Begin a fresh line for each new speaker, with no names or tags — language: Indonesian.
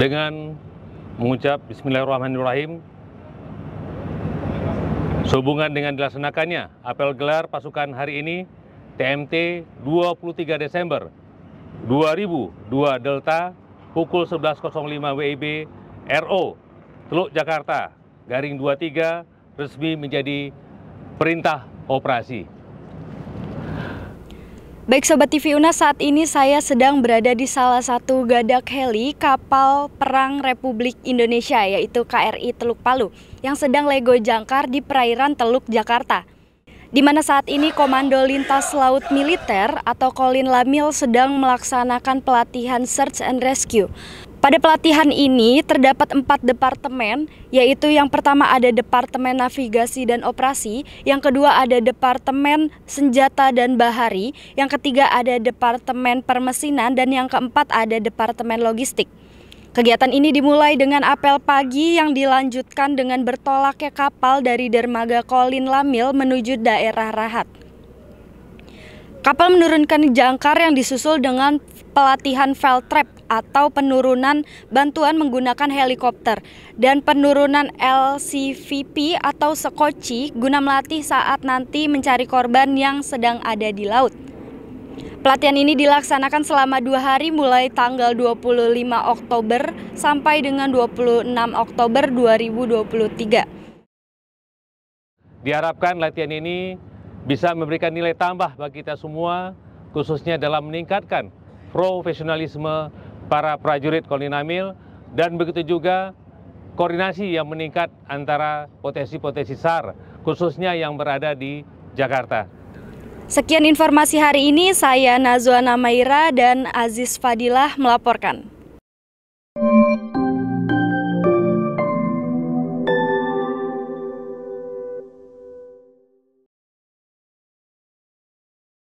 dengan mengucap Bismillahirrahmanirrahim sehubungan dengan dilaksanakannya apel gelar pasukan hari ini TMT 23 Desember 2002 Delta pukul 11.05 WIB RO Teluk Jakarta garing 23 resmi menjadi perintah operasi.
Baik Sobat TV Una, saat ini saya sedang berada di salah satu gadak heli kapal perang Republik Indonesia yaitu KRI Teluk Palu yang sedang lego jangkar di perairan Teluk Jakarta. Di mana saat ini Komando Lintas Laut Militer atau Kolin Lamil sedang melaksanakan pelatihan search and rescue. Pada pelatihan ini terdapat empat departemen, yaitu yang pertama ada Departemen Navigasi dan Operasi, yang kedua ada Departemen Senjata dan Bahari, yang ketiga ada Departemen Permesinan, dan yang keempat ada Departemen Logistik. Kegiatan ini dimulai dengan apel pagi yang dilanjutkan dengan bertolaknya kapal dari dermaga Kolin Lamil menuju daerah Rahat. Kapal menurunkan jangkar yang disusul dengan pelatihan felt trap atau penurunan bantuan menggunakan helikopter dan penurunan LCVP atau sekoci guna melatih saat nanti mencari korban yang sedang ada di laut. Pelatihan ini dilaksanakan selama dua hari mulai tanggal 25 Oktober sampai dengan 26 Oktober 2023.
Diharapkan latihan ini bisa memberikan nilai tambah bagi kita semua, khususnya dalam meningkatkan profesionalisme para prajurit Kolinamil dan begitu juga koordinasi yang meningkat antara potensi-potensi SAR khususnya yang berada di Jakarta.
Sekian informasi hari ini, saya Nazwa Namaira dan Aziz Fadilah melaporkan.